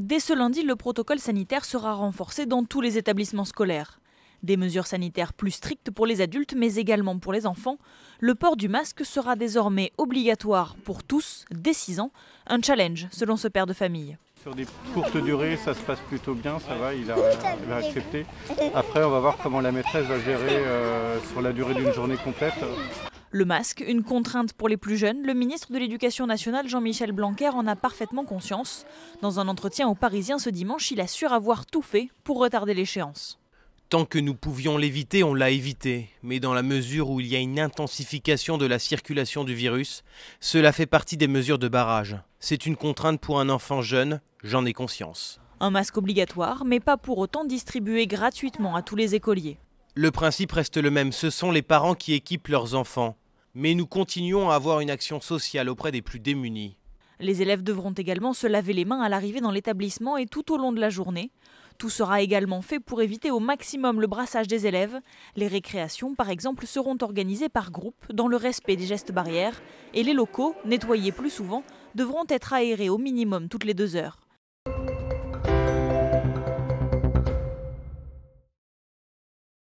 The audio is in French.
Dès ce lundi, le protocole sanitaire sera renforcé dans tous les établissements scolaires. Des mesures sanitaires plus strictes pour les adultes, mais également pour les enfants. Le port du masque sera désormais obligatoire pour tous dès 6 ans. Un challenge, selon ce père de famille. Sur des courtes durées, ça se passe plutôt bien, ça va, il a, accepté. Après, on va voir comment la maîtresse va gérer euh, sur la durée d'une journée complète. Le masque, une contrainte pour les plus jeunes, le ministre de l'Éducation nationale Jean-Michel Blanquer en a parfaitement conscience. Dans un entretien aux Parisiens ce dimanche, il assure avoir tout fait pour retarder l'échéance. Tant que nous pouvions l'éviter, on l'a évité. Mais dans la mesure où il y a une intensification de la circulation du virus, cela fait partie des mesures de barrage. C'est une contrainte pour un enfant jeune, j'en ai conscience. Un masque obligatoire, mais pas pour autant distribué gratuitement à tous les écoliers. Le principe reste le même, ce sont les parents qui équipent leurs enfants mais nous continuons à avoir une action sociale auprès des plus démunis. Les élèves devront également se laver les mains à l'arrivée dans l'établissement et tout au long de la journée. Tout sera également fait pour éviter au maximum le brassage des élèves. Les récréations, par exemple, seront organisées par groupe dans le respect des gestes barrières et les locaux, nettoyés plus souvent, devront être aérés au minimum toutes les deux heures.